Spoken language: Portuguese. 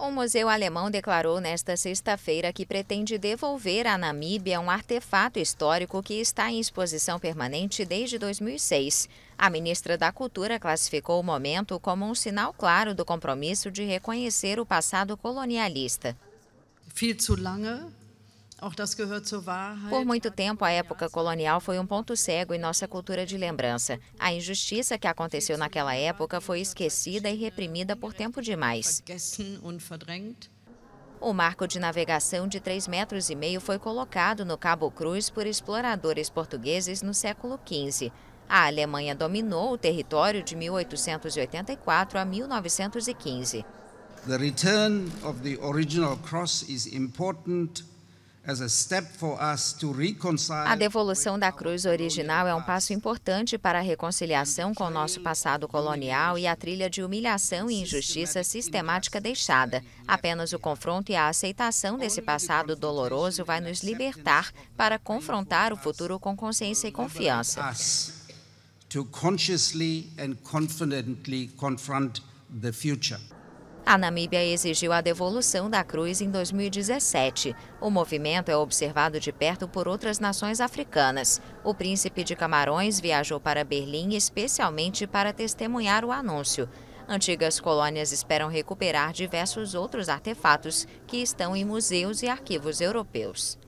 O Museu Alemão declarou nesta sexta-feira que pretende devolver à Namíbia um artefato histórico que está em exposição permanente desde 2006. A ministra da Cultura classificou o momento como um sinal claro do compromisso de reconhecer o passado colonialista. Por muito tempo, a época colonial foi um ponto cego em nossa cultura de lembrança. A injustiça que aconteceu naquela época foi esquecida e reprimida por tempo demais. O marco de navegação de 3,5 metros e meio foi colocado no Cabo Cruz por exploradores portugueses no século XV. A Alemanha dominou o território de 1884 a 1915. The return of the original cross is important a devolução da cruz original é um passo importante para a reconciliação com o nosso passado colonial e a trilha de humilhação e injustiça sistemática deixada. Apenas o confronto e a aceitação desse passado doloroso vai nos libertar para confrontar o futuro com consciência e confiança. A Namíbia exigiu a devolução da cruz em 2017. O movimento é observado de perto por outras nações africanas. O príncipe de Camarões viajou para Berlim especialmente para testemunhar o anúncio. Antigas colônias esperam recuperar diversos outros artefatos que estão em museus e arquivos europeus.